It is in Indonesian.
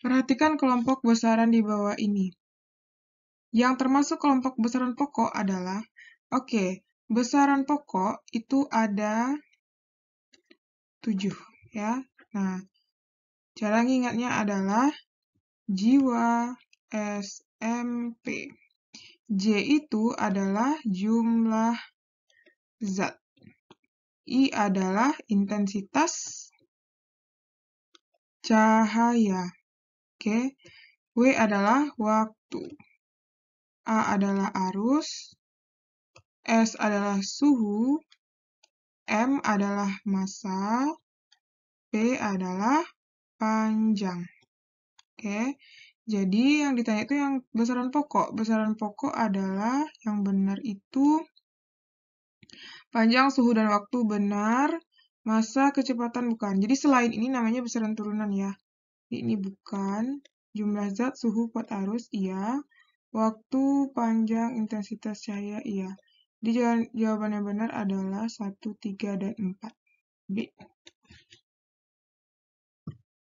Perhatikan kelompok besaran di bawah ini. Yang termasuk kelompok besaran pokok adalah, oke, okay, besaran pokok itu ada 7 ya. Nah, cara ngingatnya adalah jiwa SMP. J itu adalah jumlah zat. I adalah intensitas cahaya. Oke. W adalah waktu. A adalah arus. S adalah suhu. M adalah massa. P adalah panjang. Oke. Jadi yang ditanya itu yang besaran pokok. Besaran pokok adalah yang benar itu panjang, suhu, dan waktu benar. Masa kecepatan bukan. Jadi selain ini namanya besaran turunan ya ini bukan, jumlah zat, suhu, kuat arus, iya, waktu, panjang, intensitas cahaya, iya. di jawaban yang benar adalah 1, 3, dan 4. B.